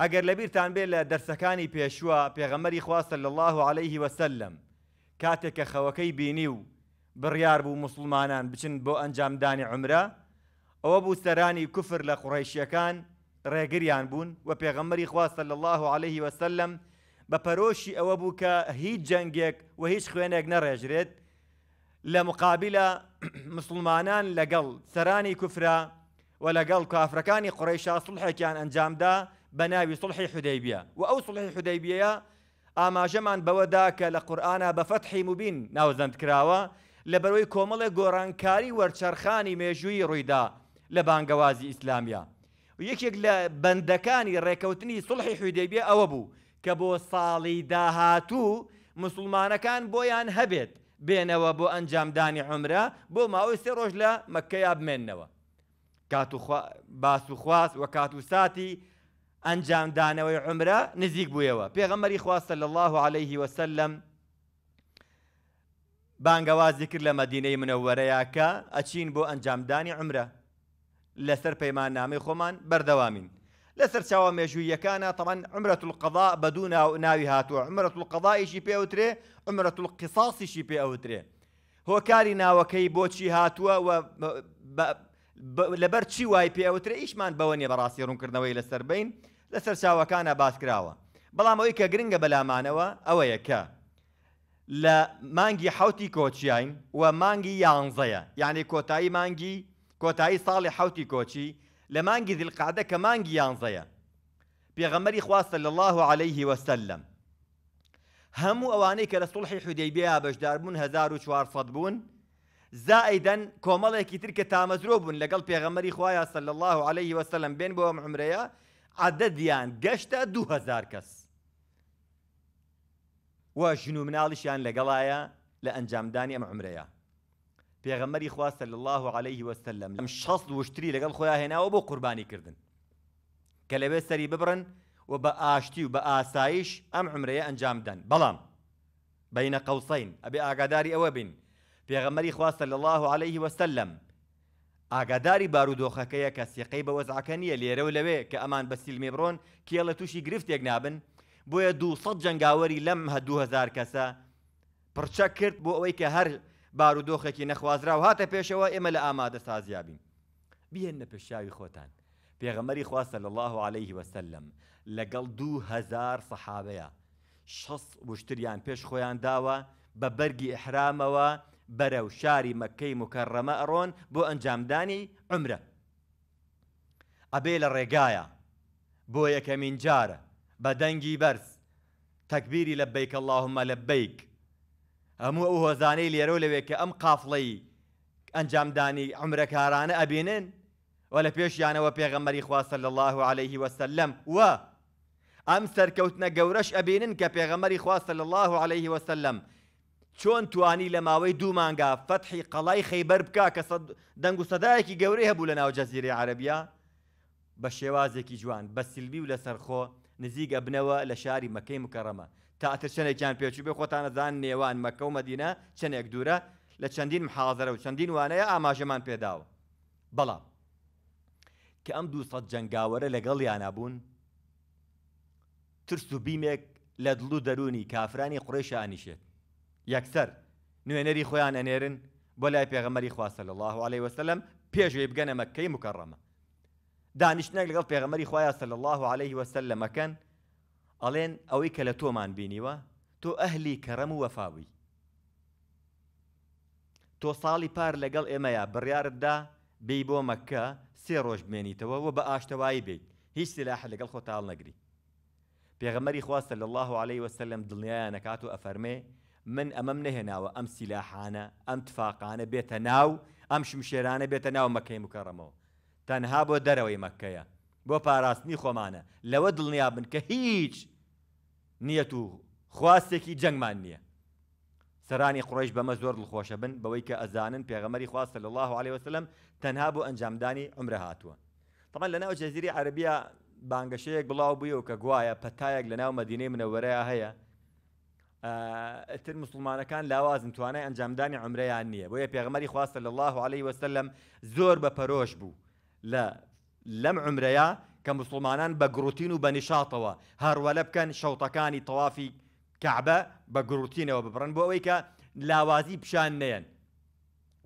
ئەگەر لەبیرتان بیل لە دەرسەکانی پێشوە پێغەمەری خواستە لە الله علیه و سلم کاتک خواکی بینیو بریار بو مسلمانان بچن بۆ ئەنجامدانی عمرە ئەوە بوو سەرانی کوفر لە قڕیشیەکان ڕێگریان بون و پیغمبری خواست صلی الله عليه وسلم بە پەرۆشی او بو کە هیچ جنگیک و هیچ خوێنێک نرجرد لە مقابلە مسلمانان لەگەڵ سەرانی کوفرا و لەگەڵ کافرەکانی قڕیشا انجام ده بە ناوی سڵحی حودەیبە و ئەو سڵحی حودەیبە ئاماژەمان بەوەدا کە لە قورآە بە فەتحی موبین ناوزەند کراوە لە بەرەوەی کۆمەڵێک گۆڕانکاری وەرچەرخانی مێژووی ڕوویدا لە بانگەوازی ئیسلامیا و یەکێک لە بەندەکانی ڕێکەوتنی سڵحی حودەیبە ئەوە بوو کە بۆ ساڵی داهاتوو مسلمانەکان بۆیان هەبێت بێنەوە بۆ ئەنجامدانی عمرە بۆ ماوەی سێ ڕۆژ لە مەکەیا بمێننەوە کات باس و خواست وە کات و ساتی ئەنجامدانەوەی عمرە نزیک بوویەوە پێغەمەری خواستە لە الله عليه وسلم بانگەوازی کرد لە مەدینەی منەوەرەیەکە ئەچین بۆ ئەنجامدانی عمرە لەسەر پەیماننامەی خۆمان بەردەوامین لەسەر چاوە مێژوویەکانە تەمان عمرەت القضا بەدو ناوی هاتووە عمرەت القضایشی پێوترێ عمرەت القساسیشی پێ ئەوترێ هۆکاری ناوەکەی بۆچی هاتووە لەبەر چی وای پێ ئەوترێ ئیشمان بەوە نیە بەڕاستی ڕوونکردنەوەی لەسەر بین لەسەر چاوەکانە باس کراوە بەڵام ئەوەی کە گرنگە بەلامانەوە ئەوەیە کە لە مانگی حوتی کۆچیین و مانگی یانزەیە یعنی کۆتایی مانگی کۆتایی ساڵی حوتی کۆچی لە مانگی دڵقادە کە مانگی یانزەیە پێغەمەری خواستە لە الله عليه وسلم هەموو ئەوانەی کە لە سڵحی حودەیبیا بەشدار بوون 1400 بوون زائدەن کۆمەڵێکی تر کە تامەزرۆ بوون لەگەڵ پێغەمەری خوایە سەل الله عليه وسلم بێن بۆ ئەم عمرەیە عددیان گەشتە 2000 کەس وە ژن و لقلايا لأنجام داني أم عمريا في پێغەمەری خواستە صلى الله عليه وسلم لەم شەست وشتری لەگەڵ خۆیان هێناوە بۆ قرباني کردن کە سري ببرن و بە ئاشتی و بە ئاسایش ئەم عمرەیە ئەنجامدەن بەڵام بینە قوسین ئەبێ ئاگاداری ئەوە بین پێغەمەری خواستە لە الله عليه وسلم ئاگاداری بارودۆخەکەیە کە سیقەی بە وەزعکە نییە لێرە و لەوێ کە ئەمان بە سیلمێ بڕۆن کێڵە تووشی گرفتێک نابن بۆیە 200 جنگاوەری لەم هەهزار کەسە پرچە کرد بۆ ئەوەی کە هەر بارودۆخێکی نەخوازرا و هاتە پێشەوە ئێمە لە ئامادە سازیابین بیێن نە پێشاوی خۆتان پێغەمەری خواستە لە الله عليه وسلم لەگەڵ دوهزار سەحابەیە شەست وشتریان پێش خۆیان داوە بە بەرگی ئەحرامەوە بەرەو شاری مەکەی مکەڕەمە ئەڕۆن بۆ ئەنجامدانی عمرە. ئەبێ لە ڕێگایە بۆ یەکەمین جارە بە دەنگی بەرز تەکبیری لە بیک اللهمە لە بیک هەموو ئەو هۆزانەی لێرە لەوێ کە ئەم قافڵەی ئەنجامدانی عمرەکارانە ئەبێنن و لە پێشیانەوە پێغەمەری خواسە لە الله عليه وسلم وە ئەم سەرکەوتنە گەورەش ئەبێنن کە پێغەمەری خواسە لە الله عليه وسلم چۆن توانی لە ماوەی دوو مانگا فەتحی قەڵای خەیبەر بکە کە دەنگ و سەدایەکی گەورەی هەبوو لە ناو جەزیری عربیا بە شێوازێکی جوان بە سلبی و لە سەرخۆ نزیگە بنەوە لە شاری مەکەی مکەڕەمە تاتر چەندێکیان پێچوو بێ خۆتانەزان نێوان مەکە و مەدینە چەندێک دوورە لە چەندین محازرە و چەندین وانەیە ئاماژەمان پێداوە بەڵام کە ئەم دوو سەد جنگاوەرە لەگەڵ یانابوون ترس و بیمێک لە دڵ و دەرونی کافرانی قڕێشانیشێت یەکسەر نوێنەری خۆیان ئەنێرن بۆ لای پێغەمەری خواسە لە الله عليه وسلم پێشوێ بگەنە مەکەی مکەڕەمە دانیشتنێک لەگەڵ پێغەمەری خۆیان سەل الله عليه وسلم مەکەن ئەڵێن ئەوەی کە لە تۆمان بینیوە تۆ ئەهلی کەرەم و وەفاوی تۆ ساڵی پار لەگەڵ ئێمەیە بڕیارتدا بی بۆ مەکە سێ ڕۆژ بمێنیتەوە و بە ئاشتەوایی بیت هیچ سلاح لەگەڵ خۆتاڵ نەگری پێغەمەری خواستە لە الله عليه وسلم دڵنیایە نەکات و ئەفەرمێ من ئەمەم نەهێناوە ئەم سیلاحانە ئەم تفاقانە بێتە ناو ئەم شمشێرانە بێتە ناو مەکەی مکەڕەمەوە تەنها بۆ دەرەوەی مەکەیە بۆ پاراستنی خۆمانە لەوە دڵنیا بن کە هیچ نیەت و خواستێکی جەنگمان نییە سەرانی قڕۆیش بەمە زۆر دڵخۆشە بن بەوەی کە ئەزانن پێغەمەری خواستە لە الله عليه وسلم تەنها بۆ ئەنجامدانی عمرە هاتووە تەمان لەناو جەزیری عربیا بانگەشەیەک بڵاو بوویەوە کە گوایە پەتایەک لە ناو مەدینەی منەوەرەیە هەیە تر مسلمانەکان لاوازن توانای ئەنجامدانی ئەمرەیان نییە بۆیە پێغمەری خواستە لە الله عليه وسلم زۆر بە پەرۆش بوو لە لەم عمرەیە کە مسلمانان بە گروتین و بەنیشاتەوە هەروە لە بکەن شەوتەکانی تەوافی کەعبە بە گروتینەوە ببڕن بۆ ئەوەی کە لاوازی پیشان نەیەن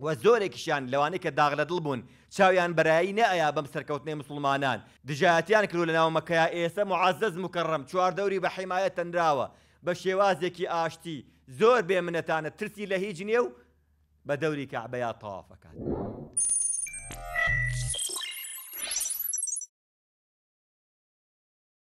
وە زۆرێکیشان لەوانەیە کە داغ لە دڵ بوون چاویان بەرایی نەئیا بەم سەرکەوتنەی مسلمانان دژاتیان کرد لە ناو مەکەیا ئێستا معزز مکەڕم چواردەوری بە حیمایەت تەنراوە بە شێوازێکی ئاشتی زۆر بێ منەتانە ترسی لە هیچ نییە و بە دەوری کەعبەیە تەوافەکان.